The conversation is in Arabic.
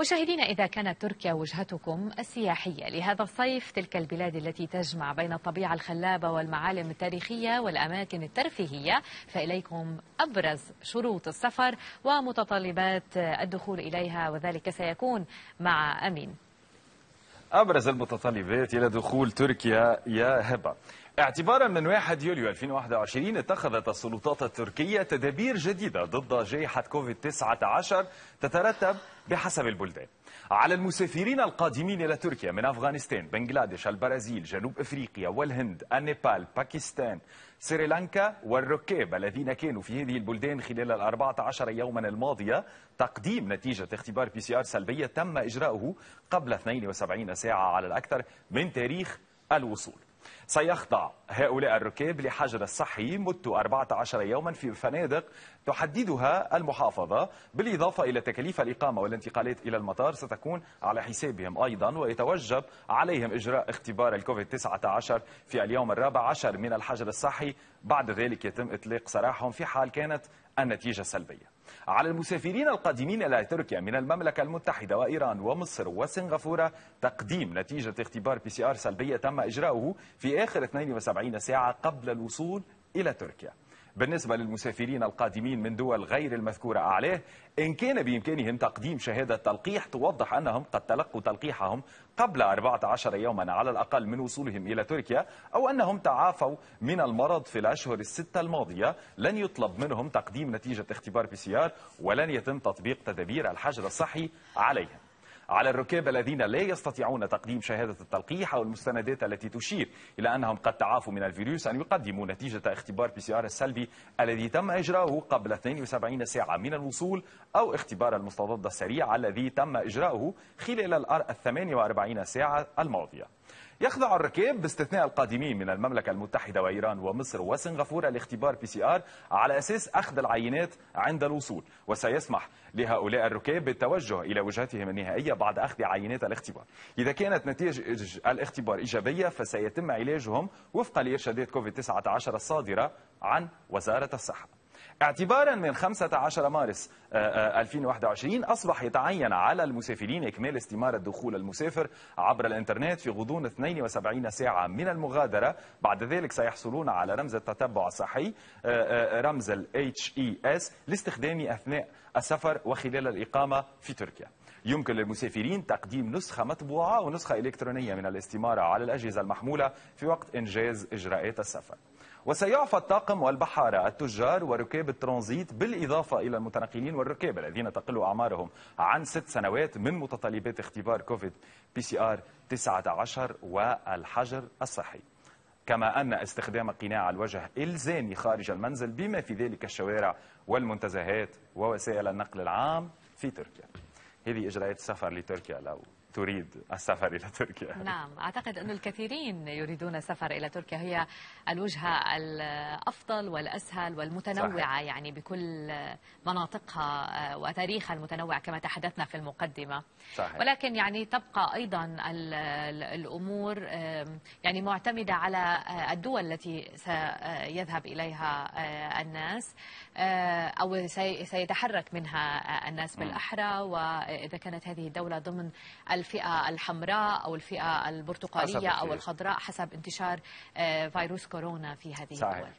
مشاهدينا إذا كانت تركيا وجهتكم السياحية لهذا الصيف تلك البلاد التي تجمع بين الطبيعة الخلابة والمعالم التاريخية والأماكن الترفيهية فإليكم أبرز شروط السفر ومتطلبات الدخول إليها وذلك سيكون مع أمين أبرز المتطلبات إلى دخول تركيا يا هبة اعتبارا من 1 يوليو 2021 اتخذت السلطات التركية تدابير جديدة ضد جائحة كوفيد 19 تترتب بحسب البلدان على المسافرين القادمين إلى تركيا من أفغانستان بنغلاديش البرازيل جنوب أفريقيا والهند النيبال باكستان سريلانكا والركاب الذين كانوا في هذه البلدان خلال ال 14 يوما الماضية تقديم نتيجة اختبار بي سي آر سلبية تم إجراؤه قبل 72 ساعة على الأكثر من تاريخ الوصول سيخضع هؤلاء الركاب لحجر صحي مدته 14 يوما في فنادق تحددها المحافظة بالإضافة إلى تكاليف الإقامة والانتقالات إلى المطار ستكون على حسابهم أيضا ويتوجب عليهم إجراء اختبار الكوفيد 19 في اليوم الرابع عشر من الحجر الصحي بعد ذلك يتم إطلاق سراحهم في حال كانت النتيجة سلبية على المسافرين القادمين إلى تركيا من المملكة المتحدة وإيران ومصر وسنغافورة تقديم نتيجة اختبار بي سي آر سلبية تم إجراؤه في آخر 72 ساعة قبل الوصول إلى تركيا بالنسبة للمسافرين القادمين من دول غير المذكورة أعلاه إن كان بإمكانهم تقديم شهادة تلقيح توضح أنهم قد تلقوا تلقيحهم قبل 14 يوما على الأقل من وصولهم إلى تركيا أو أنهم تعافوا من المرض في الأشهر الستة الماضية لن يطلب منهم تقديم نتيجة اختبار بي سي آر ولن يتم تطبيق تدابير الحجر الصحي عليهم على الركاب الذين لا يستطيعون تقديم شهادة التلقيح أو المستندات التي تشير إلى أنهم قد تعافوا من الفيروس أن يقدموا نتيجة اختبار بي سي آر السلبي الذي تم إجراؤه قبل 72 ساعة من الوصول أو اختبار المستضد السريع الذي تم إجراؤه خلال ال 48 ساعة الماضية يخضع الركاب باستثناء القادمين من المملكة المتحدة وإيران ومصر وسنغافورة لاختبار بي سي آر على أساس أخذ العينات عند الوصول وسيسمح لهؤلاء الركاب بالتوجه إلى وجهتهم النهائية بعد أخذ عينات الاختبار إذا كانت نتائج الاختبار إيجابية فسيتم علاجهم وفقا لإرشادات كوفيد 19 الصادرة عن وزارة الصحة اعتبارا من 15 مارس 2021 آه، آه، أصبح يتعين على المسافرين إكمال استمارة دخول المسافر عبر الإنترنت في غضون 72 ساعة من المغادرة بعد ذلك سيحصلون على رمز التتبع الصحي آه، رمز الـ HES لاستخدامه أثناء السفر وخلال الإقامة في تركيا يمكن للمسافرين تقديم نسخة مطبوعة ونسخة إلكترونية من الاستمارة على الأجهزة المحمولة في وقت إنجاز إجراءات السفر وسيعفى الطاقم والبحارة التجار وركاب الترانزيت بالإضافة إلى المتنقلين والركاب الذين تقل أعمارهم عن ست سنوات من متطلبات اختبار كوفيد بي سي آر 19 والحجر الصحي كما أن استخدام قناع الوجه إلزامي خارج المنزل بما في ذلك الشوارع والمنتزهات ووسائل النقل العام في تركيا هذه اجراءات السفر لتركيا لو تريد السفر إلى تركيا نعم أعتقد أن الكثيرين يريدون السفر إلى تركيا هي الوجهة الأفضل والأسهل والمتنوعة صحيح. يعني بكل مناطقها آه، وتاريخها المتنوع كما تحدثنا في المقدمة صحيح. ولكن يعني تبقى أيضا الأمور يعني معتمدة على آه، الدول التي سيذهب إليها آه، الناس أو سيتحرك منها الناس بالأحرى وإذا كانت هذه الدولة ضمن الفئة الحمراء أو الفئة البرتقالية أو الخضراء حسب انتشار آه، فيروس كورونا في هذه صحيح. الدول